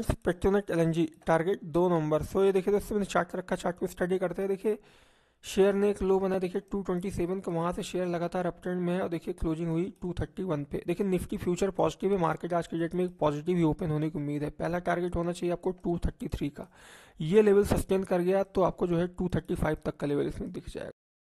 इस Petronet L target दो number so ये देखिए दोस्तों मैंने चार्ट रखा चार्ट को स्टडी करते हैं देखिए शेयर ने एक लो बना देखिए 227 ट्वेंटी सेवन का वहाँ से शेयर लगातार अपट्रेंड में है और देखिए क्लोजिंग हुई 231 पे देखिए निफ्टी फ्यूचर पॉजिटिव है मार्केट आज के डेट में एक पॉजिटिव ही ओपन होने की उम्मीद है पहला टारगेट होना चाहिए आपको 233 का ये लेवल सस्टेन कर गया तो आपको जो है 235 तक का लेवल इसमें दिख जाएगा